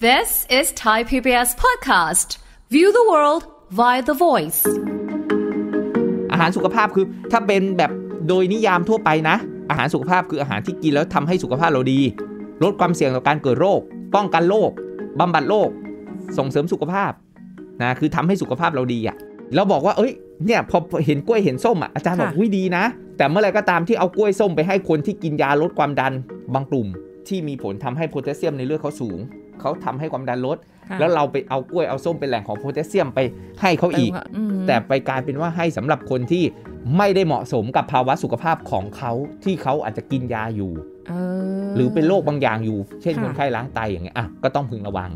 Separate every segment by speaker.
Speaker 1: This is Thai PBS podcast. View the world via the voice.
Speaker 2: อาหารสุขภาพคือถ้าเป็นแบบโดยนิยามทั่วไปนะ อาหารสุขภาพคืออาหารที่กินแล้วทำให้สุขภาพเราดี ลดความเสี่ยงต่อการเกิดโรค ป้องกันโรคบำบัดโรค ส่งเสริมสุขภาพ นะ คือทำให้สุขภาพเราดีอะ่ะ เราบอกว่าเอ้ย เนี่ย พอเห็นกล้วยเห็นส้มอ่ะ อาจารย์บอกวิดีนะ แต่เมื่อไรก็ตามที่เอากล้วยส้มไปให้คนที่กินยาลดความดัน บางกลุ่ม ที่มีผลทำให้โพแทสเซียมในเลือดเขาสูงเขาทำให้ความดันลด แล้วเราไปเอากล้วย เอาส้มเป็นแหล่งของโพแทสเซียมไปให้เขาอีก แต่ไปกลายเป็นว่าให้สำหรับคนที่ไม่ได้เหมาะสมกับภาวะสุขภาพของเขา ที่เขาอาจจะกินยาอยู่ หรือเป็นโรคบางอย่างอยู่ เช่นคนไข้ล้างไตอย่างเงี้ย อ่ะ ก็ต้องพึงระวัง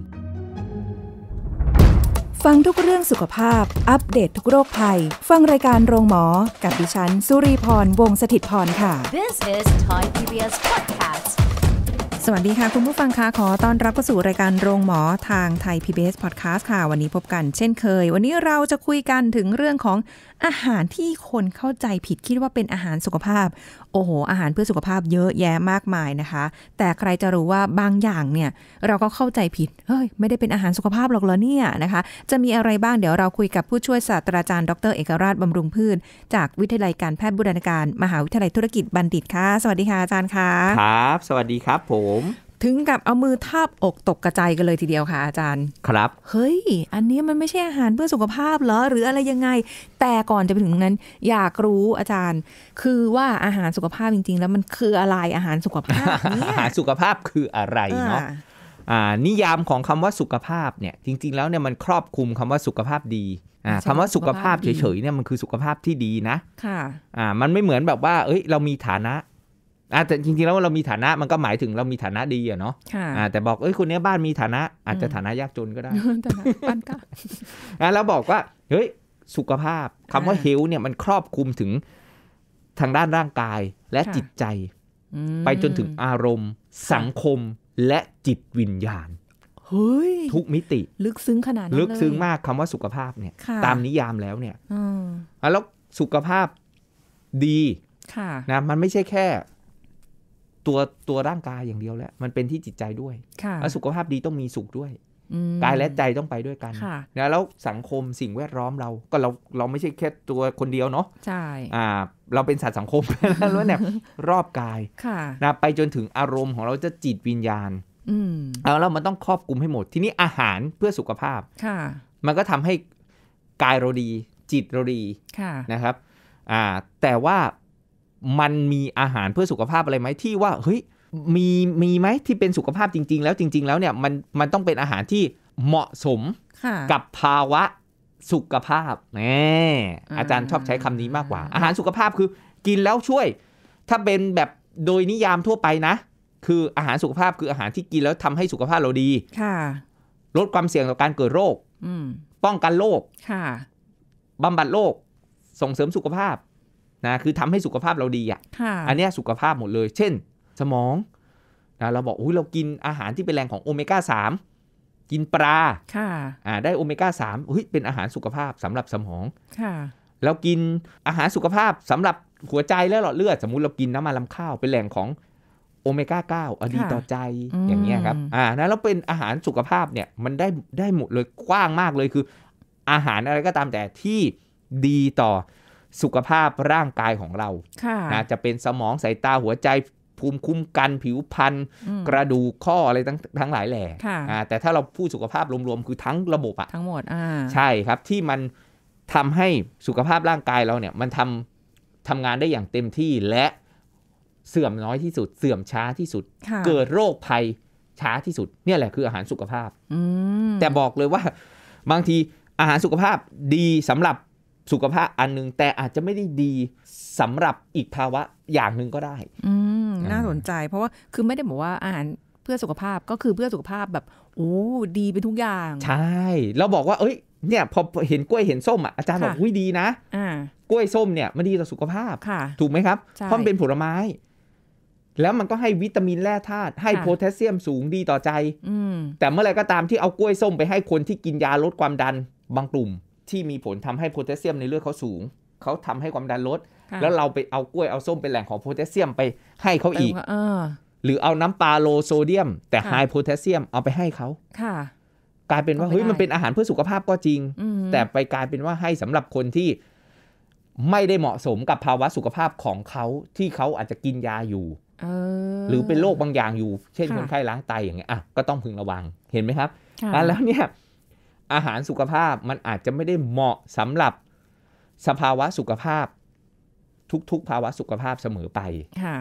Speaker 3: ฟังทุกเรื่องสุขภาพ อัปเดตททุกโรคภัย ฟังรายการโรงหมอ กับดิฉันสุรีพร วงศิตพรค่ะ
Speaker 2: This
Speaker 1: is Thai PBS Podcast
Speaker 3: สวัสดีค่ะคุณผู้ฟังคะขอต้อนรับเข้าสู่รายการโรงหมอทางไทย PBS Podcast ค่ะ วันนี้พบกันเช่นเคย วันนี้เราจะคุยกันถึงเรื่องของอาหารที่คนเข้าใจผิดคิดว่าเป็นอาหารสุขภาพโอ้โหอาหารเพื่อสุขภาพเยอะแยะมากมายนะคะ แต่ใครจะรู้ว่าบางอย่างเนี่ย เราก็เข้าใจผิด เฮ้ย ไม่ได้เป็นอาหารสุขภาพหรอกเหรอเนี่ยนะคะ จะมีอะไรบ้างเดี๋ยวเราคุยกับผู้ช่วยศาสตราจารย์ดรเอกราชบำรุงพืชจากวิทยาลัยการแพทย์บูรณาการ มหาวิทยาลัยธุรกิจบัณฑิตค่ะ สวัสดีค่ะอาจารย์ค่ะค
Speaker 2: รับ สวัสดีครับ ผม
Speaker 3: ถึงกับเอามือทาบอกตกกระจายกันเลยทีเดียวค่ะ อาจารย์ครับเฮ้ยอันนี้มันไม่ใช่อาหารเพื่อสุขภาพเหรอ หรืออะไรยังไงแต่ก่อนจะไปถึงตรงนั้นอยากรู้อาจารย์ คือว่าอาหารสุขภาพจริงๆ แล้วมันคืออะไรอาหารสุขภา
Speaker 2: พเนี่ยอาหารสุขภาพคืออะไรเนาะนิยามของคำว่าสุขภาพเนี่ย จริงๆแล้วเนี่ยมันครอบคลุมคำว่าสุขภาพดีคำว่าสุขภาพเฉยๆเนี่ยมันคือสุขภาพที่ดีนะค่ะมันไม่เหมือนแบบว่าเอ้ย เรามีฐานะอาจจะจริง ๆ แล้วเรามีฐานะมันก็หมายถึงเรามีฐานะดีอะเนาะะแต่บอกเอ้ยคนนี้บ้านมีฐานะอาจจะฐานะยากจนก็ได้ฐ
Speaker 4: านะปานกล
Speaker 2: างแล้วบอกว่า เฮ้ย สุขภาพคำว่าเฮลเนี่ย มันครอบคลุมถึงทางด้านร่างกายและจิตใจ ไปจนถึงอารมณ์ สังคมและจิตวิญญาณฮ้ย ทุกมิติ
Speaker 4: ลึกซึ้งขนาดนั้นลึกซึ้งมาก
Speaker 2: คำว่าสุขภาพเนี่ย ตามนิยามแล้วเนี่ยอแล้วสุขภาพดีนะมันไม่ใช่แค่ตัวตัวร่างกายอย่างเดียวแล้วมันเป็นที่จิตใจด้วยแล้วสุขภาพดีต้องมีสุขด้วย กายและใจต้องไปด้วยกันนะแล้วสังคมสิ่งแวดล้อมเราก็เราเราไม่ใช่แค่ตัวคนเดียวเนาะ ใช่ อ่า เราเป็นสัตว์สังคม แล้วเนี่ยรอบกาย ค่ะ นะไปจนถึงอารมณ์ของเราจะจิตวิญญาณ อืมแล้วมันต้องครอบกลุ่มให้หมด ทีนี้อาหารเพื่อสุขภาพ ค่ะ มันก็ทำให้กายเราดี จิตเราดี ค่ะ นะครับ อ่า แต่ว่ามันมีอาหารเพื่อสุขภาพอะไรไหมที่ว่าเฮ้ยมีมีไหมที่เป็นสุขภาพจริง ๆ แล้วจริง ๆแล้วเนี่ยมันมันต้องเป็นอาหารที่เหมาะสม กับภาวะสุขภาพแหมอาจารย์ชอบใช้คำนี้มากกว่า อาหารสุขภาพคือกินแล้วช่วย ถ้าเป็นแบบโดยนิยามทั่วไปนะ คืออาหารสุขภาพคืออาหารที่กินแล้วทำให้สุขภาพเราดีลดความเสี่ยงต่อการเกิดโรคป้องกันโรคบำบัดโรคส่งเสริมสุขภาพนะคือทำให้สุขภาพเราดีอ่ะอันนี้สุขภาพหมดเลย เช่น สมองนะเราบอกอุ้ยเรากินอาหารที่เป็นแรงของโอเมก้าสามกินปลาค่ะอ่าได้โอเมก้าสามเ้ยเป็นอาหารสุขภาพสำหรับสมองค่ะเรากินอาหารสุขภาพสำหรับหัวใจ และหลอดเลือดสมมุติเรากินน้ำมันลำข้าวเป็นแหล่งของโอเมก้าเก้าดีต่อใจอย่างเงี้ยครับอ่านะแล้วเป็นอาหารสุขภาพเนี่ยมันได้ได้หมดเลยกว้างมากเลยคือ อาหารอะไรก็ตามแต่ที่ดีต่อสุขภาพร่างกายของเราะจะเป็นสมองสายตาหัวใจ ภูมิคุ้มกันผิวพรรณกระดูกข้ออะไรทั้งทั้งหลายแหล่แต่ถ้าเราพูดสุขภาพรวมๆคือทั้งระบบอะทั้งหมดใช่ครับ ที่มันทำให้สุขภาพร่างกายเราเนี่ยมันทำทำงานได้อย่างเต็มที่และเสื่อมน้อยที่สุดเสื่อมช้าที่สุด เกิดโรคภัยช้าที่สุด เนี่ยแหละ คืออาหารสุขภาพแต่บอกเลยว่าบางทีอาหารสุขภาพดีสำหรับสุขภาพอันนึงแต่อาจจะไม่ได้ดีสำหรับอีกภาวะอย่างหนึ่งก็ได้ อื
Speaker 3: น่าสนใจ เพราะว่าคือไม่ได้บอกว่าอาหาร เพื่อสุขภาพก็คือเพื่อสุขภาพแบบโอ้
Speaker 2: ดีไปทุกอย่าง ใช่เราบอกว่าเอ้ยเนี่ยพอเห็นกล้วยเห็นส้มอ่ะ อาจารย์บอกอุ้ยดีนะกล้วยส้มเนี่ยมันดีต่อสุขภาพ ถูกไหมครับเพราะมันเป็นผลไม้ แล้วมันก็ให้วิตามินแร่ธาตุให้โพแทสเซียมสูงดีต่อใจแต่เมื่อไรก็ตามที่เอากล้วยส้มไปให้คนที่กินยาลดความดันบางกลุ่มที่มีผลทำให้โพแทสเซียมในเลือดเขาสูง เขาทำให้ความดันลด แล้วเราไปเอากล้วย เอาส้มเป็นแหล่งของโพแทสเซียมไปให้เขาอีก หรือเอาน้ำปลาโลโซเดียม แต่ไฮโพแทสเซียมเอาไปให้เขาค่ะ กลายเป็นว่าเฮ้ยมันเป็นอาหารเพื่อสุขภาพก็จริง แต่ไปกลายเป็นว่าให้สำหรับคนที่ไม่ได้เหมาะสมกับภาวะสุขภาพของเขาที่เขาอาจจะกินยาอยู่ หรือเป็นโรคบางอย่างอยู่ เช่นคนไข้ล้างไตอย่างเงี้ยอ่ะก็ต้องพึงระวัง เห็นไหมครับ แล้วเนี่ยอาหารสุขภาพมันอาจจะไม่ได้เหมาะสำหรับสภาวะสุขภาพ ทุกๆภาวะสุขภาพเสมอไป
Speaker 4: ค่ะ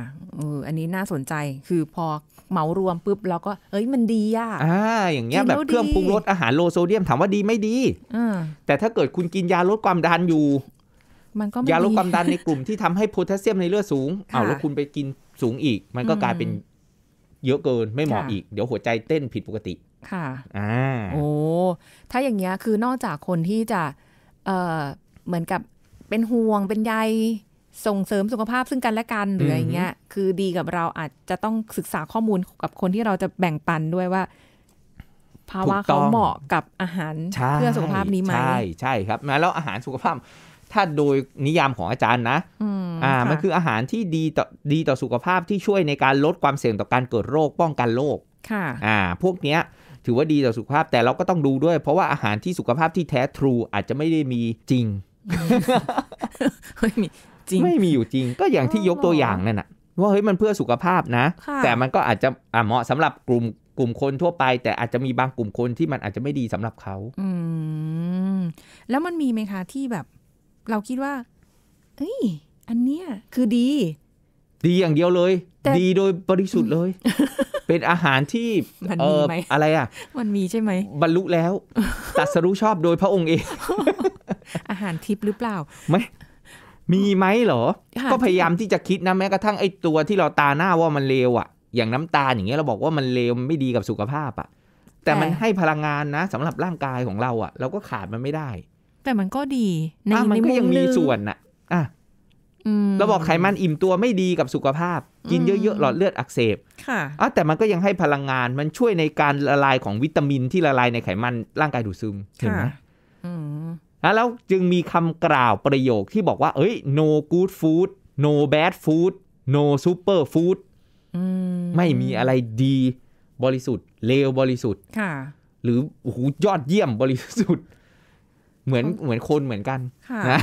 Speaker 3: อันนี้น่าสนใจคือพอเหมารวมปุ๊บแล้วก็เอ้ยมันดีอะอ่
Speaker 2: า อย่างเงี้ยแบบเครื่องปรุงรสอาหารโลโซเดียมถามว่าดีไม่ดีแต่ถ้าเกิดคุณกินยาลดความดันอยู่ มันก็ยาลดความดันในกลุ่มที่ทำให้โพแทสเซียมในเลือดสูงเอาแล้วคุณไปกินสูงอีก มันก็กลายเป็นเยอะเกินไม่เหมาะอีกเดี๋ยวหัวใจเต้นผิดปกติค่ะอ่าโอ้
Speaker 3: ถ้าอย่างเงี้ยคือนอกจากคนที่จะเอ่อเหมือนกับเป็นห่วงเป็นใยส่งเสริมสุขภาพซึ่งกันและกันหรืออย่างเงี้ย คือดีกับเราอาจจะต้องศึกษาข้อมูลกับคนที่เราจะแบ่งปันด้วยว่า
Speaker 2: ภาวะเขาเหมาะ
Speaker 3: กับอาหารเพื่อสุขภาพนี้ไหม ใช่
Speaker 2: ใช่ครับ แล้วอาหารสุขภาพถ้าโดยนิยามของอาจารย์นะอ่า มันคืออาหารที่ดีต่อดีต่อสุขภาพที่ช่วยในการลดความเสี่ยงต่อการเกิดโรคป้องกันโรค ค่ะ อ่า พวกเนี้ย ถือว่าดีต่อสุขภาพแต่เราก็ต้องดูด้วย เพราะว่าอาหารที่สุขภาพที่แท้ทรูอาจจะไม่ได้มีจริง
Speaker 4: ไม่มีจริง ไม่มี
Speaker 2: อยู่จริง ก็อย่างที่ยกตัวอย่าง นั่นน่ะว่าเฮ้ยมันเพื่อสุขภาพนะ แต่มันก็อาจจะอ่าเหมาะสำหรับกลุ่มกลุ่มคนทั่วไป แต่อาจจะมีบางกลุ่มคนที่มันอาจจะไม่ดีสำหรับเขา
Speaker 3: อืม แล้วมันมีไหมคะที่แบบเราคิดว่า เอ้ย อันเนี้ย คือดี
Speaker 2: ดีอย่างเดียวเลย ดีโดยบริสุทธิ์เลย เป็นอาหารที่มันมีไหม อะไรอ่ะ มันมีใช่ไหม บรรลุแล้ว ตัดสรุชอบโดยพระองค์เอง
Speaker 3: อาหารทิพย์หรือเ
Speaker 4: ปล่า
Speaker 2: ไม่มีไหมเหรอ ก็พยายามที่จะคิดนะแม้กระทั่งไอ้ตัว ที่เราตาหน้าว่ามันเลวอะ่ะ อย่างน้ำตาอย่างเงี้ยเราบอกว่ามันเลวไม่ดีกับสุขภาพอะ่ะ แต่มันให้พลังงานนะสำหรับร่างกายของเราอ่ะเราก็ขาดมันไม่ได้
Speaker 3: แต่มันก็ดีในมัน
Speaker 2: ก็ยังมีส่วนอะอ่ะราบอกไขมันอิ่มตัวไม่ดีกับสุขภาพกินเยอะๆ หลอดเลือดอักเสบ ค่ะอ่ะแต่มันก็ยังให้พลังงานมันช่วยในการละลายของวิตามินที่ละลายในไขมันร่างกายดูดซึมเห็นไหมืะแล้วจึงมีคำกล่าวประโยคที่บอกว่าเอ้ย no good food no bad food no super food ไม่มีอะไรดีบริสุทธิ์เลวบริสุทธิ์หรือโอ้โหยอดเยี่ยมบริสุทธิ์เหมือนเหมือนคนเหมือนกันนะ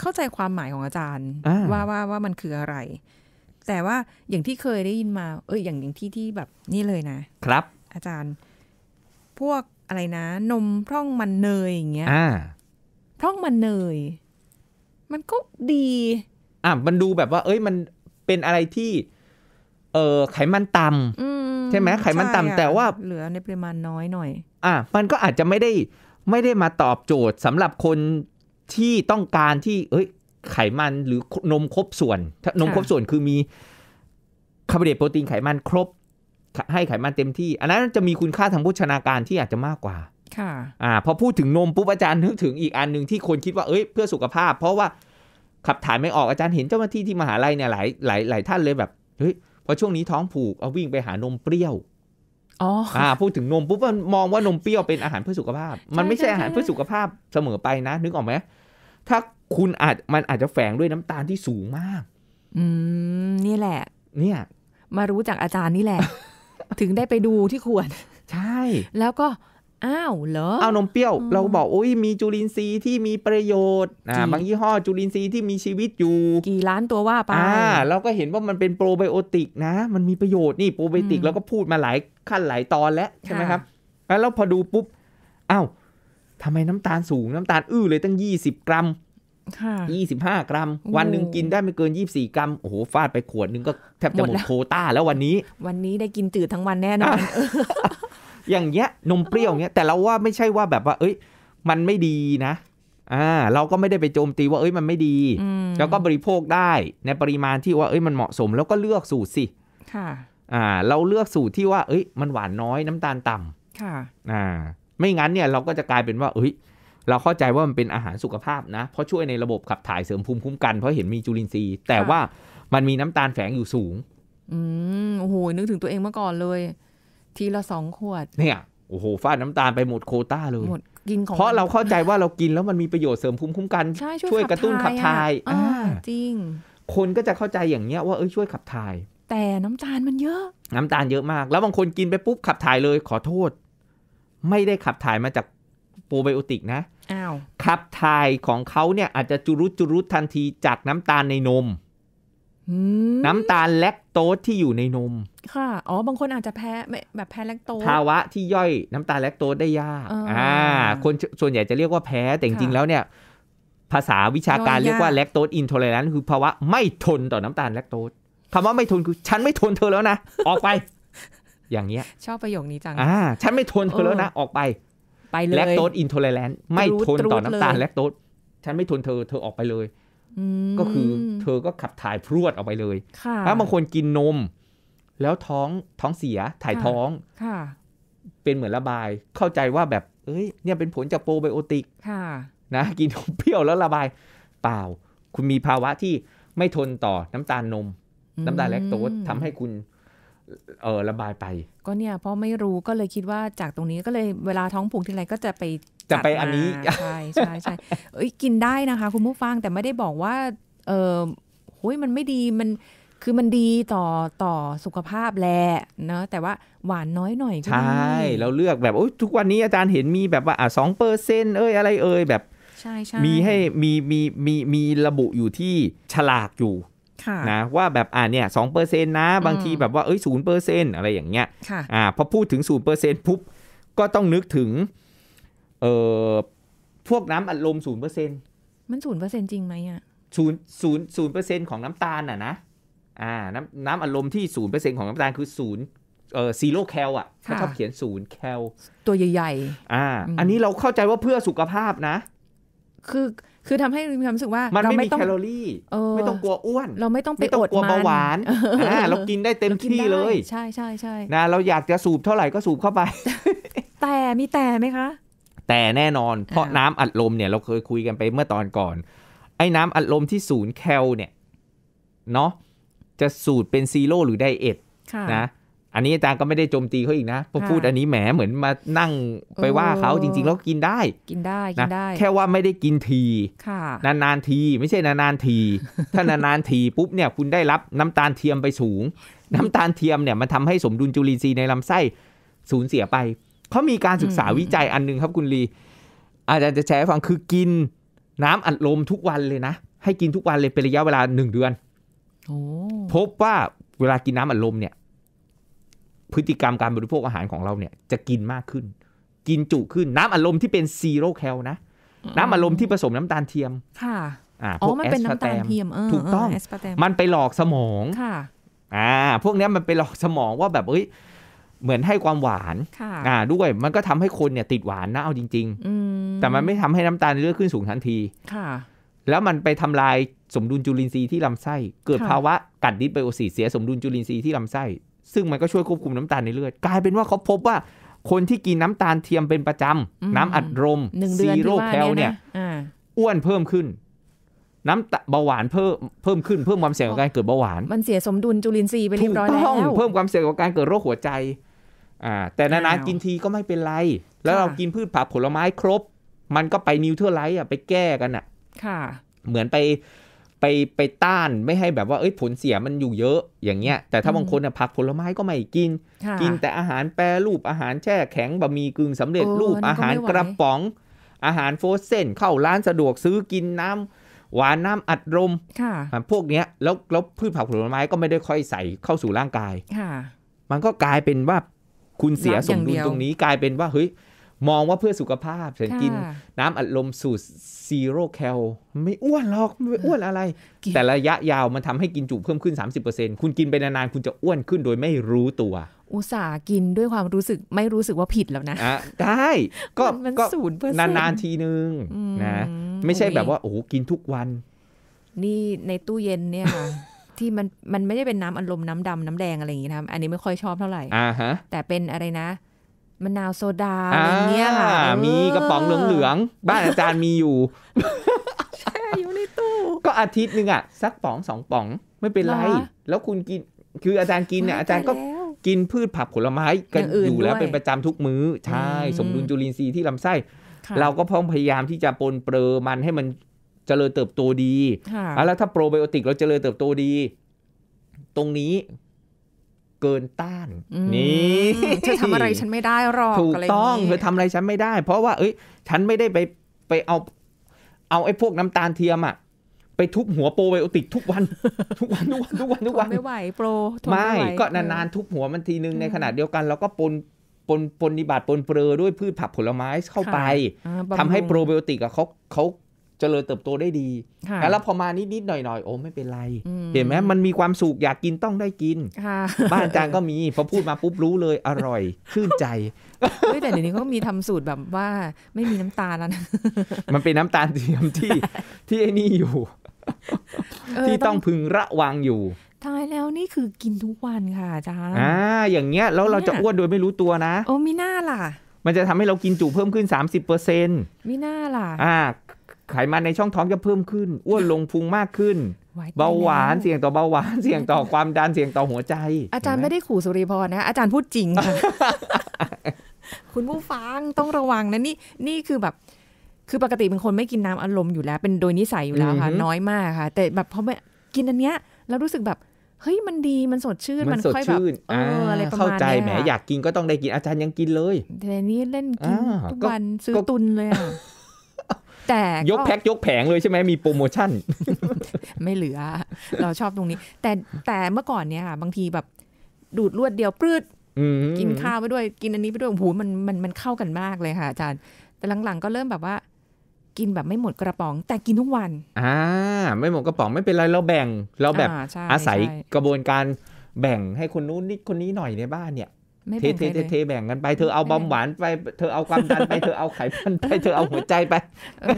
Speaker 3: เข้าใจความหมายของอาจารย์ ว่าว่าว่ามันคืออะไร แต่ว่าอย่างที่เคยได้ยินมา เอออย่างอย่างที่ที่แบบนี่เลยนะ ครับ อาจารย์ พวกอะไรนะ นมพร่องมันเนยอย่างเงี้ยพร่องมันเนย มันก็ดี
Speaker 2: อ่ามันดูแบบว่า เอ้ย มันเป็นอะไรที่ เออไขมันต่
Speaker 3: ำใช่ไหมไขมันต่ำแต่ว่า เหลือในปริมาณน้อย
Speaker 2: หน่อย อ่ามันก็อาจจะไม่ได้ไม่ได้มาตอบโจทย์สำหรับคนที่ต้องการที่ เอ้ยไขมันหรือนมครบส่วนนมครบส่วนคือมีคาร์โบไฮเดรตโปรตีนไขมันครบ ให้ไขมันเต็มที่ อันนั้นจะมีคุณค่าทางโภชนาการที่อาจจะมากกว่าค่ะอ่าพอพูดถึงนมปุ๊บอาจารย์นึกถึงอีกอันหนึ่งที่คนคิดว่าเอ้ยเพื่อสุขภาพ เพราะว่าขับถ่ายไม่ออกอาจารย์เห็นเจ้าหน้าที่ที่มหาลัยเนี่ยหลายหลายหลายท่านเลยแบบเฮ้ยพอช่วงนี้ท้องผูกเอาวิ่งไปหานมเปรี้ยวอ๋ออ่าพูดถึงนมปุ๊บมันมองว่านมเปรี้ยวเป็นอาหารเพื่อสุขภาพ มันไม่ใช่อาหารเพื่อสุขภาพเสมอไปนะ นึกออกไหมถ้าคุณอาจมันอาจจะแฝงด้วยน้ำตาลที่สูงมาก
Speaker 3: อืม นี่แหละ เนี่ย มารู้จากอาจารย์นี่แหละ ถึงได้ไปดูที่ขวด
Speaker 2: ใช่ แล้วก็อ้าวเหรอเอานมเปรี้ยวเราบอกโอ้ยมีจุลินทรีย์ที่มีประโยชน์นะบางยี่ห้อจุลินทรีย์ที่มีชีวิตอยู่ กี่ล้านตัวว่าไปอ่าเราก็เห็นว่ามันเป็นโปรไบโอติกนะ มันมีประโยชน์นี่โปรไบโอติกเราก็พูดมาหลายขั้นหลายตอนแล้วใช่ไหมครับ แล้วพอดูปุ๊บอ้าวทำไมน้ำตาลสูงน้ำตาลอื้อเลยตั้ง 20 กรัมยี่สิบห้ากรัม วันหนึ่งกินได้ไม่เกินยี่บสี่กรัมโอ้โหฟาดไปขวดนึงก็แทบจะหมดโคต้าแล้ววันนี้
Speaker 3: วันนี้ได้กินจืดทั้งวันแน่นอน
Speaker 2: อย่างเงี้ยนมเปรี้ยวเงี้ยแต่เราว่าไม่ใช่ว่าแบบว่า เอ้ย มันไม่ดีนะ อ่า เราก็ไม่ได้ไปโจมตีว่าเอ้ยมันไม่ดีแล้วก็บริโภคได้ในปริมาณที่ว่า เอ้ยมันเหมาะสม แล้วก็เลือกสูตรสิ ค่ะ อ่า เราเลือกสูตรที่ว่าเอ้ยมันหวานน้อยน้ำตาลต่ำ ค่ะ อ่า ไม่งั้นเนี่ยเราก็จะกลายเป็นว่า เอ้ยเราเข้าใจว่ามันเป็นอาหารสุขภาพนะเพราะช่วยในระบบขับถ่ายเสริมภูมิคุ้มกันเพราะเห็นมีจุลินทรีย์แต่ว่ามันมีน้ำตาลแฝงอยู่สูง
Speaker 3: อืมโอ้โหนึกถึงตัวเองเมื่อก่อนเลยทีละสองขวด
Speaker 2: เนี่ยโอ้โหฟาดน้ำตาลไปหมดโคต้าเลยหมด
Speaker 3: กินของเพราะเราเข้
Speaker 2: าใจว่าเรากินแล้วมันมีประโยชน์เสริม ภูมิคุ้ม กัน ช่วยกระตุ้นขับถ่ายจริง คนก็จะเข้าใจอย่างเนี้ย ว่าเอ้ย ช่วยขับถ่าย
Speaker 3: แต่น้ำตาลมันเยอะ
Speaker 2: น้ำตาลเยอะมาก แล้วบางคนกินไปปุ๊บ ขับ ถ่ายเลย ขอโทษ ไม่ได้ขับ ถ่ายมาจากโปรไบโอติกนะอ้าวขับถ่ายของเขาเนี่ย อาจจะจุรุจุรุทันทีจากน้ำตาลในนมน้ำตาลแลคโตสที่อยู่ในนม
Speaker 3: ค่ะ อ๋อ บางคนอาจจะแพ้แบบแพ้แลคโตสภาวะ
Speaker 2: ที่ย่อยน้ำตาลแลคโตสได้ยากอ่าคนส่วนใหญ่จะเรียกว่าแพ้ แต่จริงแล้วเนี่ย ภาษาวิชาการเรียกว่าแลคโตสอินโทรเลนันคือภาวะไม่ทนต่อน้ำตาลแลคโตสคำว่าไม่ทนคือ ฉันไม่ทนเธอแล้วนะ ออกไป อย่างเงี้ย
Speaker 3: ชอบประโยคนี้จังอ่า
Speaker 2: ฉันไม่ทนเธอแล้วนะ ออกไป ไปเลยแลคโตสอินโทรเลนันไม่ทนต่อน้ำตาลแลคโตสฉันไม่ทนเธอ เธอออกไปเลยก็คือเธอก็ขับถ่ายพรวดออกไปเลยถ้าบางคนกินนม แล้วท้องท้องเสียถ่ายท้อง เป็นเหมือนระบาย เข้าใจว่าแบบ เอ้ยเนี่ยเป็นผลจากโปรไบโอติกนะกินนมเปรี้ยวแล้วระบาย เปล่า คุณมีภาวะที่ไม่ทนต่อน้ำตาลนม น้ำตาลแลคโตสทำให้คุณเออระบายไป
Speaker 3: ก็เนี่ยเพราะไม่รู้ก็เลยคิดว่าจากตรงนี้ก็เลยเวลาท้องผูกที่ไรก็จะไป
Speaker 2: จะไปอันนี้ ใช่ใ
Speaker 3: ช่ใช่เอ้ยกินได้นะคะคุณผู้ฟังแต่ไม่ได้บอกว่า เออห้ยมันไม่ดีมันคือมันดีต่อต่อสุขภาพแหละเนาะแต่ว่าหวานน้อยหน่อยใช่
Speaker 2: เราเลือกแบบ โอ้ยทุกวันนี้อาจารย์เห็นมีแบบว่าอ่ะสองเปอร์เซ็นเอ้ยอะไรเอ้ยแบบใช่ใช่มีให้มีมีมีมีระบุอยู่ที่ฉลากอยู่นะว่าแบบอ่าเนี่ยสองเปอร์เซ็นต์นะ บางทีแบบว่า เอ้ยศูนย์เปอร์เซ็นต์อะไรอย่างเงี้ยอ่าพอพูดถึงศูนย์เปอร์เซ็นต์ปุ๊บ ก็ต้องนึกถึง เอ่อ พวกน้ำอัดลมศูนย์เปอร์เซ็นต์
Speaker 3: มันศูนย์เปอร์เซ็นต์จริงไหมอ่ะ
Speaker 2: ศูนย์ศูนย์ศูนย์เปอร์เซ็นต์ของน้ำตาลอ่ะนะอ่า น้ำน้ำอัดลมที่ศูนย์เปอร์เซ็นต์ของน้ำตาลคือศูนย์เออซีโร่แคลอ่ะเขาชอบเขียนศูนย์แคลตัวใหญ่ ๆ อ่า อันนี้เราเข้าใจว่าเพื่อสุขภาพนะ
Speaker 3: คือคือทำให้มีความรู้สึกว่ามันไม่มีแคลอรี่ไม่ต้องกลัวอ้วน เราไม่ต้องไปอดกลัวเบาหวานนะเรากินได้เต็มที่เลยใช่ใช่ใช่
Speaker 2: นะเราอยากจะสูบเท่าไหร่ก็สูบเข้าไป
Speaker 3: แต่ มีแต่ไหมคะ
Speaker 2: แต่แน่นอนเพราะน้ำอัดลมเนี่ยเราเคยคุยกันไปเมื่อตอนก่อน ไอ้น้ำอัดลมที่ศูนย์แคลเนี่ยเนาะจะสูตรเป็นซีโร่หรือไดเอทนะอันนี้อาจารย์ก็ไม่ได้โจมตีเขาอีกนะพอพูดอันนี้แหมเหมือนมานั่งไปว่าเขาจริง ๆ แล้วกินได้
Speaker 4: กินได้กินได้ แค่ว
Speaker 2: ่าไม่ได้กินทีนานๆทีไม่ใช่นานๆที ถ้านานๆทีปุ๊บเนี่ยคุณได้รับน้ำตาลเทียมไปสูง น้ำตาลเทียมเนี่ยมันทาให้สมดุลจุลินทรีย์ในลำไส้สูญเสียไป เขามีการศึกษาวิจัยอันนึงครับคุณลีอาจารย์จะแชร์ฟังคือกินน้ำอัดลมทุกวันเลยนะ ให้กินทุกวันเลยเป็นระยะเวลาหนึ่งเดือนพบว่าเวลากินน้ำอัดลมเนี่ยพฤติกรรมการบริโภคอาหารของเราเนี่ยจะกินมากขึ้น กินจุขึ้นน้ำอารมณ์ที่เป็นซีโร่แคลนะน้ำอารมณ์ที่ผสมน้ำตาลเทียมค่ะอ๋อมันเป็นน้ำตาลเทียมถูกต้อง มันไปหลอกสมองค่ะอ่าพวกนี้มันไปหลอกสมองว่าแบบเอ้ยเหมือนให้ความหวานอ่าด้วย มันก็ทำให้คนเนี่ย ติดหวานนะเอาจริงๆแต่มันไม่ทำให้น้ำตาลเลือดขึ้นสูงทันทีค่ะ แล้วมันไปทำลายสมดุลจุลินทรีย์ที่ลำไส้ เกิดภาวะกัดดิสไบโอซิสเสียสมดุลจุลินทรีย์ที่ลำไส้ซึ่งมันก็ช่วยควบคุมน้ำตาลในเลือดกลายเป็นว่าเขาพบว่า คนที่กินน้ำตาลเทียมเป็นประจำ น้ำอัดลมซีโร่แคลเนี่ยอ้วนเพิ่มขึ้น น้ำเบาหวาน เพิ่มเพิ่มขึ้นเพิ่มความเสี่ยงของการเกิดเบาหวาน
Speaker 3: มันเสียสมดุลจุลินทร
Speaker 4: ีย์ไปเรียบร้อยแล้วเพิ่
Speaker 2: มความเสี่ยงของการเกิดโรคหัวใจ อ่า แต่นานๆกินทีก็ไม่เป็นไร แล้วเรากินพืชผักผลไม้ครบ มันก็ไปนิวเทอร์ไลท์อ่ะไปแก้กันอ่ะ ค่ะ เหมือนไปไปไปต้านไม่ให้แบบว่าเอ้ยผลเสียมันอยู่เยอะอย่างเงี้ย แต่ถ้าบางคนนะผักผลไม้ก็ไม่กิน กินแต่อาหารแปรรูปอาหารแช่แข็งบะหมี่กึ่งสำเร็จรูปอาหารกระป๋อง อาหารโฟเซนเข้าร้านสะดวกซื้อกินน้ำ หวานน้ำอัดลมพวกเนี้ย แล้วแล้วพืชผักผลไม้ก็ไม่ได้ค่อยใส่เข้าสู่ร่างกาย มันก็กลายเป็นว่าคุณเสียสมดุลตรงนี้กลายเป็นว่าเฮ้ยมองว่าเพื่อสุขภาพฉันกินน้ำอัดลมสูตรซีโร่แคล ไม่อ้วนหรอกไม่อ้วนอะไร แต่ระยะยาวมันทำให้กินจุเพิ่มขึ้น 30%คุณกินไปนานๆ คุณจะอ้วนขึ้นโดยไม่รู้ตัว
Speaker 3: อุตส่าห์กินด้วยความรู้สึกไม่รู้สึกว่าผิดแล้วนะ
Speaker 2: ะได้ก็มันศูนย์เอร์เซ็นต์นานๆทีนึงนะไม่ใช่แบบว่าโอ้กินทุกวัน
Speaker 3: นี่ในตู้เย็นเนี่ยที่มันมันไม่ได้เป็นน้ำอัดลมน้ำดำน้ำแดงอะไรอย่างงี้นะอันนี้ไม่ค่อยชอบเท่าไหร่แต่เป็นอะไรนะมะนาวโซดา
Speaker 4: อะไรเงี้ยค่ะมีกระป๋องเหลือง
Speaker 2: ๆ บ้านอาจารย์มีอยู่แช่ อยู่ในตู้ ก็อาทิตย์นึงอ่ะ สักป๋องสองป๋องไม่เป็นไร แล้วคุณกิน คืออาจารย์กินเนี่ยอาจารย์ก็กินพืชผักผลไม้ กันอยู่แล้วเป็นประจำทุกมื้อใช่ สมดุลจุลินทรีย์ที่ลำไส้เราก็พยายามที่จะปนเปรอมันให้มันจเจริญเติบโตดี แล้วถ้าโปรไบโอติกเราจเจริญเติบโตดี ตรงนี้เกินต้านนี่เธอทำอะไรฉันไม่ได้หรอกถูกต้องเธอทำอะไรฉันไม่ได้เพราะว่าเอ้ยฉันไม่ได้ไปไปเอา เอาไอ้พวกน้ำตาลเทียมอะไปทุบหัวโปรไบโอติกทุกวันทุกวันทุกวันทุกวัน
Speaker 3: ทุกวันไม่ไหวโปร
Speaker 4: ไม่ก็นานๆ ท
Speaker 2: ุบหัวมันทีนึงในขณะเดียวกันเราก็ปนปนปนิบาตปนเปลือด้วยพืชผักผลไม้เข้าไป ทำให้โปรไบโอติกเขาเขาเจริญเติบโตได้ดี แล้วพอมานิดๆหน่อยๆโอ้ไม่เป็นไร เห็นไหมมันมีความสุขอยากกินต้องได้กิน บ้านจางก็มีพอพูดมาปุ๊บรู้เลยอร่อยชื่นใจแต่เดี๋ยวนี
Speaker 3: ้ก็มีทำสูตรแบบว่า ไม่มีน้ำตาลแล้วนะ
Speaker 2: มันเป็นน้ำตาลเทียมที่ ที่ไอ้นี่อยู่ ที่ต้องพึงระวังอยู่
Speaker 3: ตายแล้วนี่คือกินทุกวันค่ะอาจารย์อ่า
Speaker 2: อย่างเงี้ยแล้วเราจะอ้วนโดยไม่รู้ตัวนะ โอ้มีหน้าล่ะ มันจะทำให้เรากินจุเพิ่มขึ้น 30%
Speaker 4: มิน่าล่ะอ
Speaker 2: ่าไขมันในช่องท้องจะเพิ่มขึ้นอ้วนลงพุงมากขึ้น เบาหวานเสี่ยงต่อเบาหวาน เสี่ยงต่อความดัน เสี่ยงต่อหัวใจ อาจารย์ไม่ได้
Speaker 3: ขู่สุริพรนะ อาจารย์พูดจริงค่ะ คุณผู้ฟังต้องระวังนะ นี่นี่คือแบบ คือปกติเป็นคนไม่กินน้ำอารมณ์อยู่แล้วเป็นโดยนิสัยอยู่แล้วค่ะ น้อยมากค่ะ แต่แบบพอกินอันเนี้ยแล้วรู้สึกแบบเฮ้ยมันดีมันสดชื่นมันค่อยแบบเอออะไรประมาณนี้เข้าใจแหมอย
Speaker 2: ากกินก็ต้องได้กินอาจารย์ยังกินเลย
Speaker 3: แต่นี้เล่นกินทุกวันซื้อตุนเลยอ่ะแต่ยกแพ็กย
Speaker 2: กแผงเลยใช่ไหมมีโปรโมชั่น
Speaker 3: ไม่เหลือ เราชอบตรงนี้ แต่แต่เมื่อก่อนเนี่ยค่ะบางทีแบบดูดลวดเดียวปลื้ดกินข้าวไปด้วย กินอันนี้ไปด้วยโอ้โหมันมันมันเข้ากันมากเลยค่ะอาจารย์แต่หลังๆ ก็เริ่มแบบว่า กินแบบไม่หมดกระป๋อง แต่กินทุกวัน
Speaker 2: อ่าไม่หมดกระป๋องไม่เป็นไรเราแบ่งเราแบบอาศัยกระบวนการแบ่งให้คนนู้นนิดคนนี้หน่อยในบ้านเนี่ยเทเทเทแบ่งกันไปเธอเอาบอมหวานไปเธอเอาความดันไปเธอเอาไขมันไปเธอเอาหัวใจไป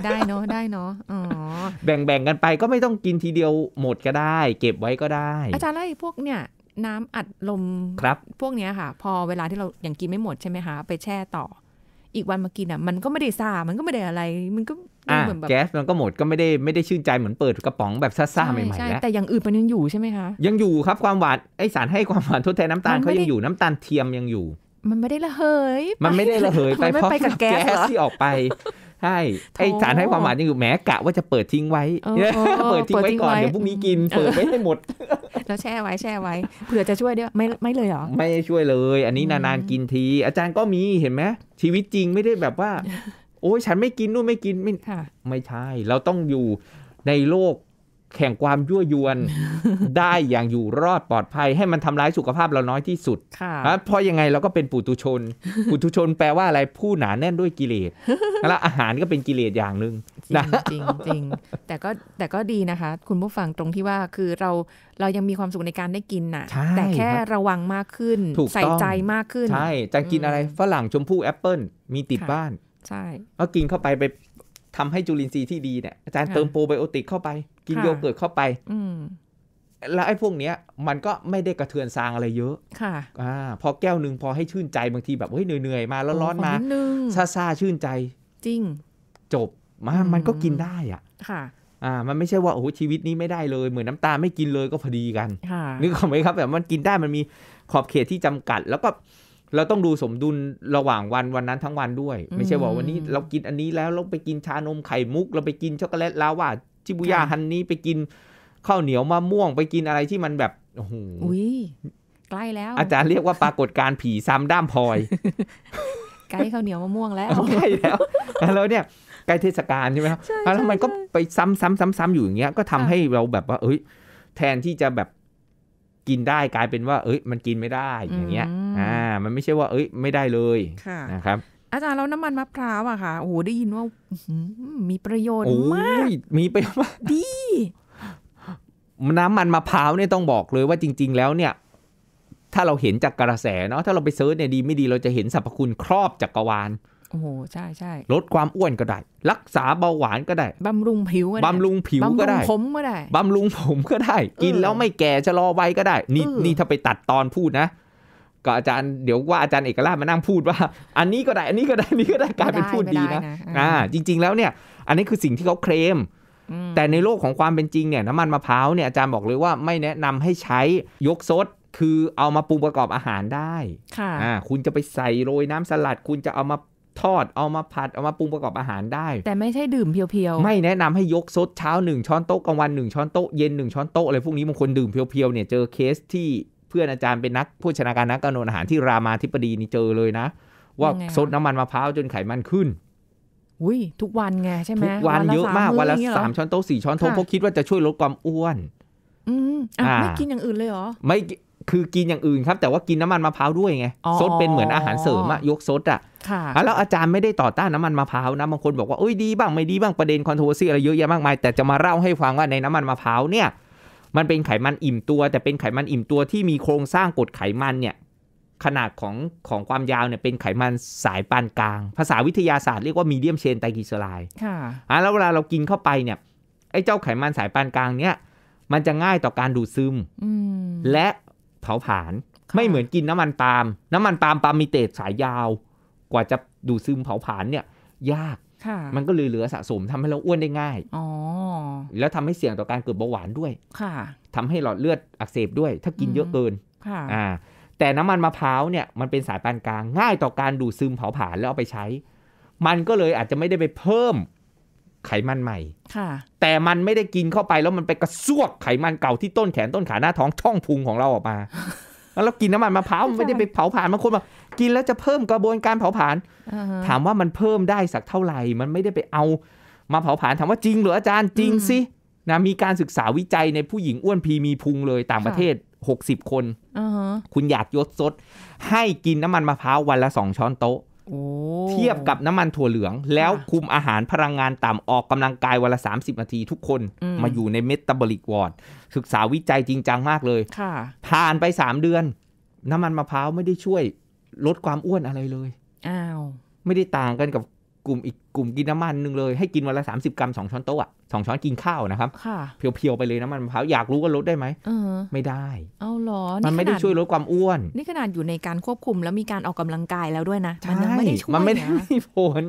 Speaker 3: ได้เนาะได้เนาะอ๋อ
Speaker 2: แบ่งแบ่งกันไปก็ไม่ต้องกินทีเดียวหมดก็ได้ เก็บไว้ก็ได้ อาจาร
Speaker 3: ย์ไล่พวกเนี่ยน้ำอัดลมครับพวกเนี้ยค่ะ พอเวลาที่เราอย่างกินไม่หมดใช่ไหมคะไปแช่ต่ออีกวันมากินอ่ะมันก็ไม่ได้ซามันก็ไม่ได้อะไร มันก็เหมือนแบบแก๊ส
Speaker 2: มันก็หมดก็ไม่ได้ไม่ได้ชื่นใจเหมือนเปิดกระป๋องแบบซ่าๆใหม่ๆแล้วแต่
Speaker 3: อย่างอื่นมันยังอยู่ใช่ไหมคะ
Speaker 2: ยังอยู่ครับความหวานไอสารให้ความหวานทดแทนน้าตาลเขายังอยู่น้ำตาลเทียมยังอยู่
Speaker 3: มันไม่ได้ละเหยมันไม่ได้ละเหยไป เพราะแก๊สที่อ
Speaker 2: อกไปใช่ไอสารให้ความหวานยังอยู่แม้กะว่าจะเปิดทิ้งไว้เปิดทิ้งไว้ก่อนเดี๋ยวพรุ่งนี้กิน เปิดไม่ให้หมด
Speaker 3: แล้วแช่ไว้แช่ไว้ เผื่อจะช่วยด้วยไม่ไม่เลยหรอ
Speaker 2: ไม่ช่วยเลย อันนี้นานๆกินที อาจารย์ก็มีเห็นไหม ชีวิตจริงไม่ได้แบบว่า โอ้ยฉันไม่กินนู่นไม่กิน ไม่ไม่ใช่ เราต้องอยู่ในโลกแข่งความยั่วยวนได้อย่าง อยู่รอดปลอดภัย ให้มันทำร้ายสุขภาพเราน้อยที่สุด เพราะยังไงเราก็เป็นปุตุชนปุตุชนแปลว่าอะไรผู้หนาแน่นด้วยกิเลสแล้วอาหารก็เป็นกิเลสอย่างหนึ่ง
Speaker 3: จริงจริง แต่ก็แต่ก็ดีนะคะคุณผู้ฟังตรงที่ว่าคือเราเรายังมีความสุขในการได้กินน่ะ แต่แค่ระวังมากขึ้น ใส่ใจมากขึ้น ใช่จะกินอะไร
Speaker 2: ฝรั่งชมพู่แอปเปิลมีติดบ้าน ใช่ก็กินเข้าไปไปทำให้จุลินทรีย์ที่ดีเนี่ยอาจารย์เติมโปรไบโอติกเข้าไป กินโยเกิร์ตเข้าไป อืแล้วไอ้พวกเนี้ย มันก็ไม่ได้กระเทือนซางอะไรเยอะ ค่ะอ่าพอแก้วหนึ่งพอให้ชื่นใจบางทีแบบเฮ้ยเหนื่อยๆมา แล้วร้อนมาซาซาชื่นใจ จริง จบมามันก็กินได้อ่ะ ค่ะอ่ามันไม่ใช่ว่าโอ้โหชีวิตนี้ไม่ได้เลย เหมือนน้าตาไม่กินเลยก็พอดีกันนึกออกไหมครับแบบมันกินได้มันมีขอบเขตที่จำกัดแล้วก็เราต้องดูสมดุลระหว่างวันวันนั้นทั้งวันด้วย ไม่ใช่ว่าวันนี้เรากินอันนี้แล้วเราไปกินชานมไข่มุกเราไปกินช็อกโกแลตลาวาชิบุย่าฮันนี้ไปกินข้าวเหนียวมะม่วงไปกินอะไรที่มันแบบโอ้โห
Speaker 3: ใกล้แล้ว อาจารย์เรียก
Speaker 2: ว่าปรากฏการผีซ้ำด้ามพลอย
Speaker 3: ใกล้ข้าวเหนียวมะม่วงแล้วใกล้แล้ว
Speaker 2: แล้วเนี่ยใกล้เทศกาลใช่ไหมครับแล้วมันก็ไปซ้ำซซ้้ำำซ้ำอยู่อย่างเงี้ยก็ทำให้เราแบบว่า เอ้ยแทนที่จะแบบกินได้กลายเป็นว่า เอ้ยมันกินไม่ได้ อย่างเงี้ยอ่ามันไม่ใช่ว่าเอ้ยไม่ได้เลยนะครับ
Speaker 3: อาจารย์แล้วน้ำมันมะพร้าวอะค่ะโอ้โหได้ยินว่ามีประโยชน์มาก
Speaker 2: มีประโยชน์มากดี น้ำมันมะพร้าวเนี่ยต้องบอกเลยว่าจริงๆแล้วเนี่ย ถ้าเราเห็นจากกระแสเนาะถ้าเราไปเซิร์ชเนี่ยดีไม่ดีเราจะเห็นสรรพคุณครอบจักกรวาล
Speaker 3: โอ้โหใช่ใช่
Speaker 2: ลดความอ้วนก็ได้ รักษาเบาหวานก็ได้ บ
Speaker 3: ำรุงผิว ก็ได้ บำรุงผิ
Speaker 2: วก็ได้บำรุงผมก็ได้ บำรุงผมก็ได้ กินแล้วไม่แก่ชะลอวัยก็ได้ นี่นี่ถ้าไปตัดตอนพูดนะ ก็อาจารย์เดี๋ยวว่าอาจารย์เอกราชมานั่งพูดว่า อันนี้ก็ได้ อันนี้ก็ได้นี่ก็ได้กลายเป็นพูดดีนะอ่าจริง ๆ แล้วเนี่ย อันนี้คือสิ่งที่เขาเคลม แต่ในโลกของความเป็นจริงเนี่ยน้ำมันมะพร้าวเนี่ยอาจารย์บอกเลยว่าไม่แนะนำให้ใช้ยกซดคือเอามาปรุงประกอบอาหารได้ ค่ะ คุณจะไปใส่โรยน้ำสลัด คุณจะเอามาทอดเอามาผัด เอามาปรุงประกอบอาหารได้ แต
Speaker 3: ่ไม่ใช่ดื่มเพียวๆไม่แน
Speaker 2: ะนำให้ยกซดเช้าหนึ่งช้อนโต๊ะกลางวันหนึ่งช้อนโต๊ะเย็นหนึ่งช้อนโต๊ะอะไรพวกนี้บางคนดื่มเพียวๆเนี่ยเจอเคสที่เพื่อนอาจารย์เป็นนักผู้ชนาการนักกำหนดอาหารที่รามาธิบดีนี่เจอเลยนะ ว่าซดน้ำมันมะพร้าวจนไขมันขึ้น
Speaker 3: อุ้ย ทุกวันไงใช่ไหมทุกวันเยอะมากวันละสาม
Speaker 2: ช้อนโต๊ะสี่ช้อนโต๊ะเพราะคิดว่าจะช่วยลดความอ้วน
Speaker 3: อืมอ่าไม่กินอย่างอื่นเลยเหรอ
Speaker 2: ไม่คือกินอย่างอื่นครับ แต่ว่ากินน้ำมันมะพร้าวด้วยไงซดเป็นเหมือนอาหารเสริมอะยกซดอะแล้วอาจารย์ไม่ได้ต่อต้านน้ำมันมะพร้าวนะบางคนบอกว่าเอ้ยดีบ้างไม่ดีบ้างประเด็นคอนโทรซี่อะไรเยอะแยะมากมายแต่จะมาเล่าให้ฟังว่าในน้ำมันมะพร้าวเนี่ย มันเป็นไขมันอิ่มตัว แต่เป็นไขมันอิ่มตัวที่มีโครงสร้างกรดไขมันเนี่ยขนาดของของความยาวเนี่ยเป็นไขมันสายปานกลาง ภาษาวิทยาศาสตร์เรียกว่ามีเดียมเชนไตรกิสไรค่ะอ่ะแล้วเวลาเรากินเข้าไปเนี่ย ไอ้เจ้าไขมันสายปานกลางเนี่ยมันจะง่ายต่อการดูดซึมและเผาผลาญไม่เหมือนกินน้ำมันปาล์มน้ำมันปาล์มปาล์มมีเตสสายยาว กว่าจะดูดซึมเผาผลาญเนี่ย ยากมันก็เลยเหลือสะสมทำให้เราอ้วนได้ง่ายอแล้วทำให้เสี่ยงต่อการเกิดเบาหวานด้วยค่ะทำให้หลอดเลือดอักเสบด้วย ถ้ากินเยอะเกินค่ะอ่า แต่น้ำมันมะพร้าวเนี่ยมันเป็นสายปานกลางง่ายต่อการดูดซึมเผาผลาญแล้วเอาไปใช้ มันก็เลยอาจจะไม่ได้ไปเพิ่มไขมันใหม่ค่ะ แต่มันไม่ได้กินเข้าไปแล้วมันไปกระซวกไขมันเก่าที่ต้นแขนต้นขาหน้าท้องช่องพุงของเราออกมา แล้วเรากินน้ำมันมะพร้าวไม่ได้ไปเผาผ่านบางคนบอกกินแล้วจะเพิ่มกระบวนการเผาผ่านถามว่ามันเพิ่มได้สักเท่าไหร่ มันไม่ได้ไปเอา มาเผาผ่านถามว่าจริงหรืออาจารย์จริงสิ นะมีการศึกษาวิจัยในผู้หญิงอ้วนพีมีพุงเลย ต่างประเทศ60คนคุณอยากยศสดให้กินน้ำมันมะพร้าววันละสองช้อนโต๊ะเทียบกับน้ำมันถั่วเหลือง แล้วคุมอาหารพลังงานต่ำ ออกกำลังกายวันละ 30 นาทีทุกคนมาอยู่ในเมตาบอลิกวอร์ดศึกษาวิจัยจริงจังมากเลยผ่านไป 3 เดือน น้ำมันมะพร้าวไม่ได้ช่วยลดความอ้วนอะไรเลยอ้าว ไม่ได้ต่างกันกับกลุ่มอีกกลุ่มกินน้ำมันหนึ่งเลยให้กินวันละ 30 กรัม 2 ช้อนโต๊ะสองช้อนกินข้าวนะครับเพียวๆไปเลยน้ำมันมะพร้าวอยากรู้ว่าลดได้ไหมไม่ได้
Speaker 3: เอาหรอมันไม่ได้ช่วย
Speaker 2: ลดความอ้วน
Speaker 3: นี่ขนาดอยู่ในการควบคุมแล้วมีการออกกำลังกายแล้วด้วยนะมันยังไม่ได้ช่วย มันไม่ได้
Speaker 2: มีผล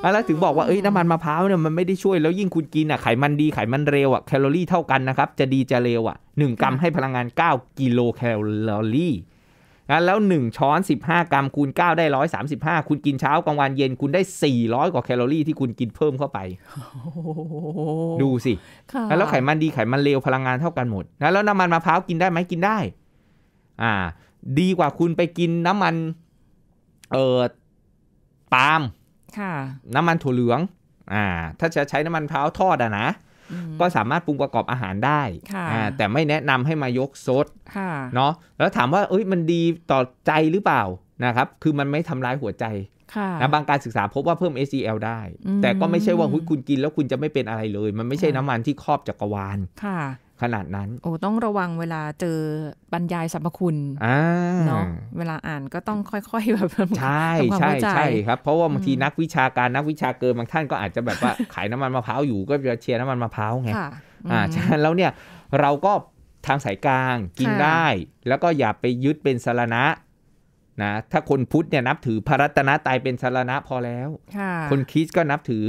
Speaker 2: แล้วถึงบอกว่าเอ้ยน้ำมันมะพร้าวเนี่ยมันไม่ได้ช่วยแล้วยิ่งคุณกินอ่ะไขมันดีไขมันเร็วอ่ะแคลอรี่เท่ากันนะครับจะดีจะเร็วอ่ะงกรัมให้พลังงาน 9 กิโลแคลอรี่งั้นแล้ว1ช้อน 15กรัมคูณ9ได้135คุณกินเช้ากลางวันเย็นคุณได้400กว่าแคลอรี่ ที่คุณกินเพิ่มเข้าไป ดูสิแล้วไขมันดีไขมันเลวพลังงานเท่ากันหมด แล้ว น้ำมันมะพร้าวกินได้ไหมกินได้ อ่า ดีกว่าคุณไปกินน้ำมันเอ่อปาล์มน้ำมันถั่วเหลือง อ่า ถ้าจะใช้น้ำมันพร้าวทอดอะนะก็สามารถปรุงประกอบอาหารได้ แต่ไม่แนะนำให้มายกซดเนาะแล้วถามว่าเอ้ยมันดีต่อใจหรือเปล่านะครับ คือมันไม่ทำร้ายหัวใจนะบางการศึกษาพบว่าเพิ่ม s e l ได้ แต่ก็ไม่ใช่ว่าคุณกินแล้วคุณจะไม่เป็นอะไรเลย มันไม่ใช่น้ำมันที่ครอบจักรวาลขนาดนั้น โอ
Speaker 3: ้ต้องระวังเวลาเจอบรรยายสรรพคุณเนาะเวลาอ่านก็ต้องค่อยๆแบบใช่ใช่ใช่ครั
Speaker 2: บเพราะว่าบางทีนักวิชาการนักวิชาเกินบางท่านก็อาจจะแบบว่า ขายน้ำมันมะพร้าวอยู่ก็จะเชียร์น้ำมันมะพร้าวไงอ่าฉะนั้นแล้วเนี่ยเราก็ทางสายกลางกินได้ แล้วก็อย่าไปยึดเป็นสารณะนะ ถ้าคนพุทธเนี่ยนับถือพระรัตนตายเป็นสารณะพอแล้วคนคริสก็นับถือ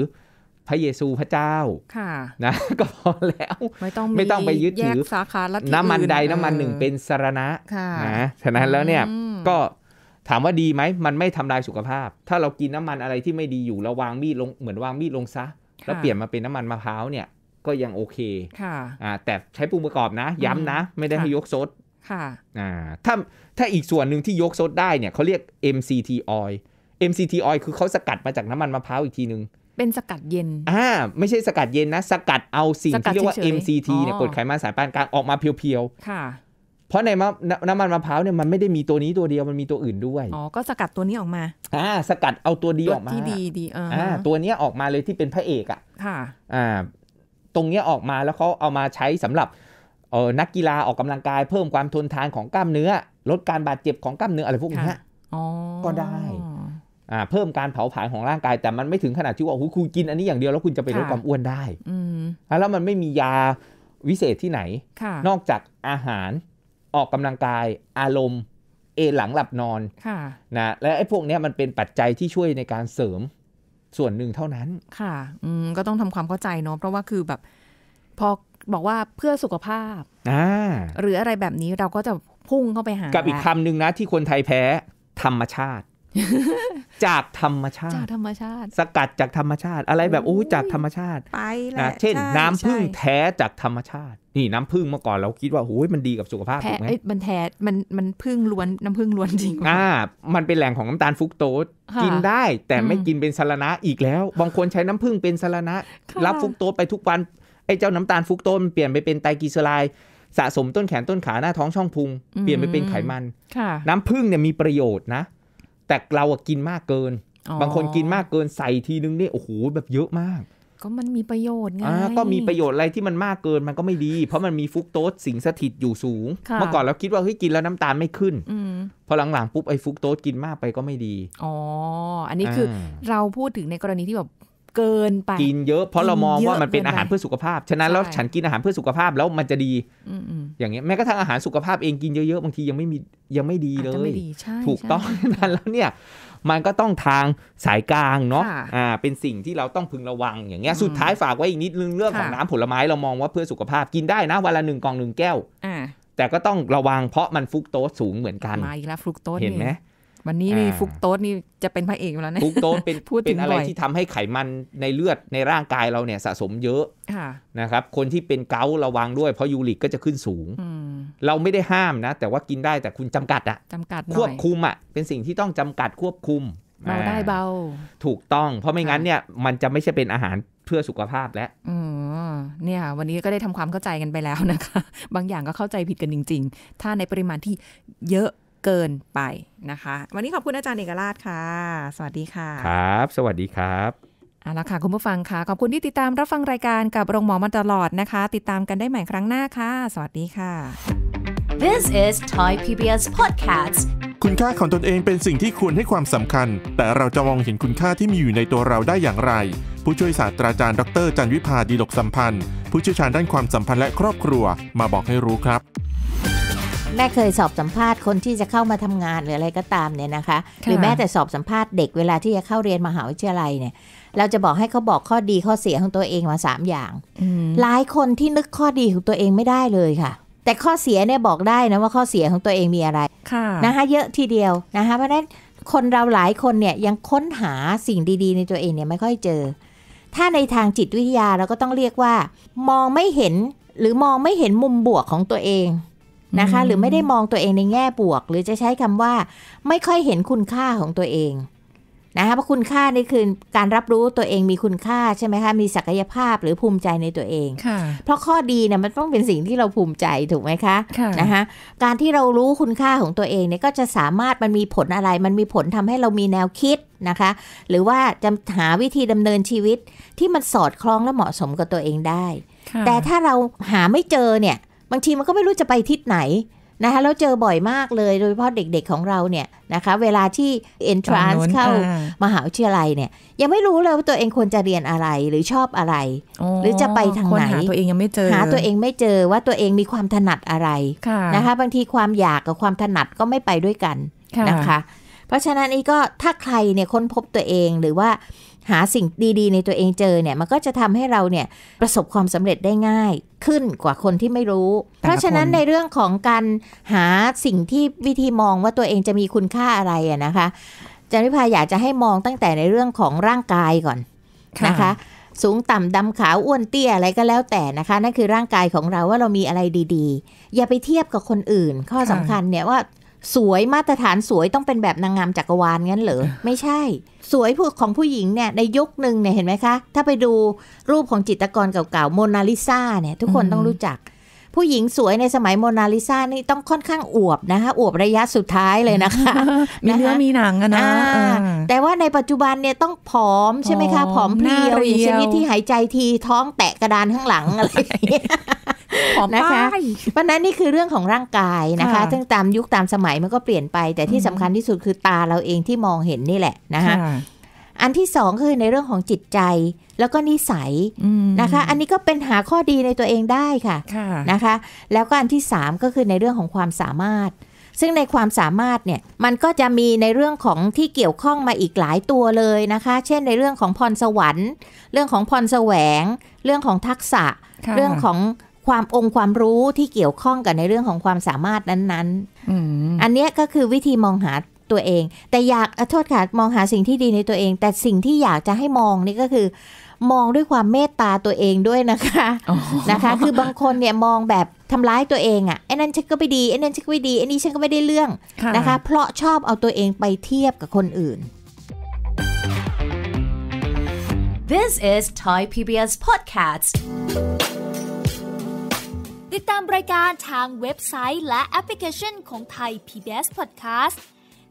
Speaker 2: พระเยซูพระเจ้าค่ะนะก็พอแล้วไม่ต้องไม่ต้องไปยึดถือสาขาละน้ำมันใดน้ำมันหนึ่งเป็นสารณะนะฉะนั้นแล้วเนี่ยก็ถามว่าดีไหม มันไม่ทำลายสุขภาพ ถ้าเรากินน้ามันอะไรที่ไม่ดีอยู่เราวางมีดลงเหมือนวางมีดลงซะ แล้วเปลี่ยนมาเป็นน้ำมันมะพร้าวเนี่ยก็ยังโอเคค่ะอ่าแต่ใช้ปรุงประกอบนะ ย้ำนะไม่ได้ให้ยกซดค่ะอ่าถ้าถ้าอีกส่วนหนึ่งที่ยกซดได้เนี่ยเขาเรียก MCT oil MCT oil คือเขาสกัดมาจากน้ำมันมะพร้าวอีกทีหนึ่ง
Speaker 3: เป็นสกัดเย็น
Speaker 2: อ่า ไม่ใช่สกัดเย็นนะ สกัดเอาสิ่งที่เรียกว่า MCT เนี่ยกรดไขมันสายปานกลางออกมาเพียวๆ ค่ะ เพราะในน้ำมันมะพร้าวเนี่ยมันไม่ได้มีตัวนี้ตัวเดียว มันมีตัวอื่นด้วย อ๋อ ก็สกัดตัวนี้ออกมา อ่า สกัดเอาตัวดีออกมาที่ดีดีอ่า ตัวนี้ออกมาเลยที่เป็นพระเอก อ่ะ ค่ะ อ่า ตรงนี้ออกมาแล้วเขาเอามาใช้สำหรับ เออนักกีฬาออกกำลังกายเพิ่มความทนทานของกล้ามเนื้อ ลดการบาดเจ็บของกล้ามเนื้ออะไรพวกนี้
Speaker 4: ออ๋ก็ได้
Speaker 2: อ่าเพิ่มการเผาผลาญของร่างกายแต่มันไม่ถึงขนาดที่ว่าคุณกินอันนี้อย่างเดียวแล้วคุณจะไปลดความอ้วนได้แล้วมันไม่มียาวิเศษที่ไหนนอกจากอาหารออกกำลังกายอารมณ์ เอหลังหลับนอนนะและไอ้พวกนี้มันเป็นปัจจัยที่ช่วยในการเสริมส่วนหนึ่งเท่านั้น
Speaker 3: ค่ะ อืมก็ต้องทำความเข้าใจเนาะเพราะว่าคือแบบพอบอกว่าเพื่อสุขภาพหรืออะไรแบบนี้เราก็จะพุ่งเข้าไปหากับอีกคำหนึ่
Speaker 2: งนะที่คนไทยแพ้ธรรมชาติจากธรรมชาติ จากธรรมชาติ สกัดจากธรรมชาติ อะไรแบบโอ้จากธรรมชาติ
Speaker 3: ไปแหละเช่นน้ำผึ้ง
Speaker 2: แท้จากธรรมชาติ นี่น้ำผึ้งเมื่อก่อนเราคิดว่าโอ้ยมันดีกับสุขภาพถูกไหม
Speaker 3: มันแท้มันมันผึ้งล้วนน้ำผึ้งล้วนจริงอ่
Speaker 2: ามันเป็นแหล่งของน้ำตาลฟุกโตสกินได้แต่ไม่กินเป็นสารณะอีกแล้ว บางคนใช้น้ำผึ้งเป็นสารณะ รับฟุกโตสไปทุกวันไอ้เจ้าน้ำตาลฟุกโตสเปลี่ยนไปเป็นไตรกลีเซอไรด์สะสมต้นแขนต้นขาหน้าท้องช่องพุงเปลี่ยนไปเป็นไขมันน้ำผึ้งเนี่ยมีประโยชน์นะแต่เรากินมากเกิน บางคนกินมากเกินใส่ทีนึงเนี่ยโอ้โหแบบเยอะมาก
Speaker 3: ก็มันมีประโยชน์ไงก็มีประโย
Speaker 2: ชน์อะไรที่มันมากเกินมันก็ไม่ดีเพราะมันมีฟุกโตสสิงสถิตอยู่สูง เมื่อก่อนเราคิดว่าเฮ้ยกินแล้วน้ำตาลไม่ขึ้นอพอหลังๆปุ๊บไอ้ฟุกโตสกินมากไปก็ไม่ดี
Speaker 3: อ๋อ อันนี้คือเราพูดถึงในกรณีที่แบบเกินไปกิน
Speaker 2: เยอะ เพราะเรามองว่ามันเป็นอาหารเพื่อสุขภาพ ฉะนั้นแล้วฉันกินอาหารเพื่อสุขภาพ แล้วมันจะดีอย่างเงี้ยแม้กระทั่งอาหารสุขภาพเองกินเยอะๆบางทียังไม่มียังไม่ดีเลยถูกต้องนั้นแล้วเนี่ยมันก็ต้องทางสายกลางเนาะอ่าเป็นสิ่งที่เราต้องพึงระวังอย่างเงี้ยสุดท้ายฝากไว้อีกนิดนึงเรื่องของน้ำผลไม้เรามองว่าเพื่อสุขภาพกินได้นะวันละหนึ่งกล่องหนึ่งแก้วแต่ก็ต้องระวังเพราะมันฟุกโตสสูงเหมือนกันมา
Speaker 3: อีกแล้วฟุกโตสเห็นไหมวันนี้นี่ฟุกโต๊ดนี่จะเป็นพระเอกแล้วเนี่ยฟุกโต๊ดเป็นพ
Speaker 2: ูดเป็นอะไรที่ทำให้ไขมันในเลือดในร่างกายเราเนี่ยสะสมเยอะนะครับคนที่เป็นเการะวังด้วยเพราะยูริกก็จะขึ้นสูง เราไม่ได้ห้ามนะ แต่ว่ากินได้แต่คุณจำกัดอะจ
Speaker 3: ำกัดควบคุม
Speaker 2: อะเป็นสิ่งที่ต้องจำกัดควบคุมเบาได้เบา ถูกต้อง เพราะไม่งั้นเนี่ยมันจะไม่ใช่เป็นอาหารเพื่อสุขภาพแล้ว
Speaker 3: อเนี่ยวันนี้ก็ได้ทำความเข้าใจกันไปแล้วนะคะ บางอย่างก็เข้าใจผิดกันจริงๆถ้าในปริมาณที่เยอะเกินไปนะคะ วันนี้ขอบคุณอาจารย์เอกราชค่ะ สวัสดีค่ะค
Speaker 2: รับ สวัสดีครับ
Speaker 3: เอาละค่ะคุณผู้ฟังค่ะขอบคุณที่ติดตามรับฟังรายการกับโรงหมอมาตลอดนะคะ ติดตามกันได้ใหม่ครั้งหน้าค่ะ สวัสดีค่ะ
Speaker 1: This is Thai PBS Podcast
Speaker 2: คุณค่าของตนเองเป็นสิ่งที่ควรให้ความสำคัญ แต่เราจะมองเห็นคุณค่าที่มีอยู่ในตัวเราได้อย่างไร ผู้ช่วยศาสตราจารย์ดรจันวิพาดีลกสัมพันธ์ผู้เชี่ยวชาญด้านความสัมพันธ์และครอบครัว มาบอกให้รู้ครับ
Speaker 1: แม่เคยสอบสัมภาษณ์คนที่จะเข้ามาทำงานหรืออะไรก็ตามเนี่ยนะคะ หรือแม้แต่สอบสัมภาษณ์เด็กเวลาที่จะเข้าเรียนมหาวิทยาลัยเนี่ย เราจะบอกให้เขาบอกข้อดีข้อเสียของตัวเองมาสามอย่าง หลายคนที่นึกข้อดีของตัวเองไม่ได้เลยค่ะ แต่ข้อเสียเนี่ยบอกได้นะว่าข้อเสียของตัวเองมีอะไระนะคะเยอะทีเดียวนะคะ เพราะนั้นคนเราหลายคนเนี่ยยังค้นหาสิ่งดีๆ ในตัวเองเนี่ยไม่ค่อยเจอ ถ้าในทางจิตวิทยาเราก็ต้องเรียกว่า มองไม่เห็นหรือมองไม่เห็นมุมบวกของตัวเองนะคะหรือไม่ได้มองตัวเองในแง่บวก หรือจะใช้คำว่าไม่ค่อยเห็นคุณค่าของตัวเองนะคะเพราะคุณค่านี่คือการรับรู้ตัวเองมีคุณค่าใช่ไหมคะ มีศักยภาพหรือภูมิใจในตัวเอง เพราะข้อดีเนี่ยมันต้องเป็นสิ่งที่เราภูมิใจถูกไหมคะคะนะคะการที่เรารู้คุณค่าของตัวเองเนี่ย ก็จะสามารถมันมีผลอะไร มันมีผลทำให้เรามีแนวคิดนะคะ หรือว่าจะหาวิธีดำเนินชีวิตที่มันสอดคล้องและเหมาะสมกับตัวเองได้ แต่ถ้าเราหาไม่เจอเนี่ยบางทีมันก็ไม่รู้จะไปทิศไหนนะคะแล้วเจอบ่อยมากเลย โดยเฉพาะเด็กๆของเราเนี่ยนะคะเวลาที่ entrance เข้า มหาวิทยาลัยเนี่ย ยังไม่รู้เลยว่าตัวเองควรจะเรียนอะไรหรือชอบอะไร หรือจะไปทางไหนหาตัวเองยังไม่เจอหาตัวเองไม่เจอว่าตัวเองมีความถนัดอะไรนะคะบางทีความอยากกับความถนัดก็ไม่ไปด้วยกันนะคะ เพราะฉะนั้นนี่ก็ถ้าใครเนี่ยค้นพบตัวเองหรือว่าหาสิ่งดีๆ ในตัวเองเจอเนี่ยมันก็จะทำให้เราเนี่ยประสบความสำเร็จได้ง่ายขึ้นกว่าคนที่ไม่รู้ เพราะฉะนั้นในเรื่องของการหาสิ่งที่วิธีมองว่าตัวเองจะมีคุณค่าอะไรอะนะคะจาริพาอยากจะให้มองตั้งแต่ในเรื่องของร่างกายก่อนนะคะ สูงต่ำดำขาวอ้วนเตี้ยอะไรก็แล้วแต่นะคะ นั่นคือร่างกายของเราว่าเรามีอะไรดีๆ อย่าไปเทียบกับคนอื่น ข้อสำคัญเนี่ยว่าสวยมาตรฐานสวยต้องเป็นแบบนางงามจักรวาลงั้นเหรอ ไม่ใช่ สวยผู้ของผู้หญิงเนี่ย ในยุคหนึ่งเนี่ย เห็นไหมคะ ถ้าไปดูรูปของจิตรกรเก่าๆ โมนาลิซาเนี่ย ทุกคนต้องรู้จักผู้หญิงสวยในสมัยโมนาลิซานี่ต้องค่อนข้างอวบนะคะอวบระยะสุดท้ายเลยนะคะ มีเนื้อมีหนังอะนะ แต่ว่าในปัจจุบันเนี่ยต้องผอมใช่ไหมคะผอมเพรียวอย่างชนิดที่หายใจทีท้องแตะกระดานข้างหลังอะไรผอมนะคะ เพราะนั้นนี่คือเรื่องของร่างกายนะคะ ซึ่งตามยุคตามสมัยมันก็เปลี่ยนไป แต่ที่สำคัญที่สุดคือตาเราเองที่มองเห็นนี่แหละนะคะอันที่สองคือในเรื่องของจิตใจแล้วก็นิสัยนะคะ อันนี้ก็เป็นหาข้อดีในตัวเองได้ค่ะะนะคะ แล้วก็อันที่สามก็คือในเรื่องของความสามารถ ซึ่งในความสามารถเนี่ยมันก็จะมีในเรื่องของที่เกี่ยวข้องมาอีกหลายตัวเลยนะคะ เช่นในเรื่องของพรสวรรค์ เรื่องของพรแสวง เรื่องของทักษะ เรื่องของความองค์ความรู้ที่เกี่ยวข้องกับในเรื่องของความสามารถนั้นๆออันนี้ก็คือวิธีมองหาตัวเองแต่อยากอโทษค่ะมองหาสิ่งที่ดีในตัวเอง แต่สิ่งที่อยากจะให้มองนี่ก็คือมองด้วยความเมตตาตัวเองด้วยนะคะนะคะคือบางคนเนี่ยมองแบบทำร้ายตัวเองอะ่ะไอ้นั่นฉันก็ไม่ดีไอ้นั่นฉันก็ไม่ดีไอ้นี่ฉันก็ไม่ได้เรื่องนะคะเพราะชอบเอาตัวเองไปเทียบกับคนอื่น This is Thai PBS podcast ติดตามรายการทางเว็บไซต์ และแอปพลิเคชันของ Thai PBS Podcast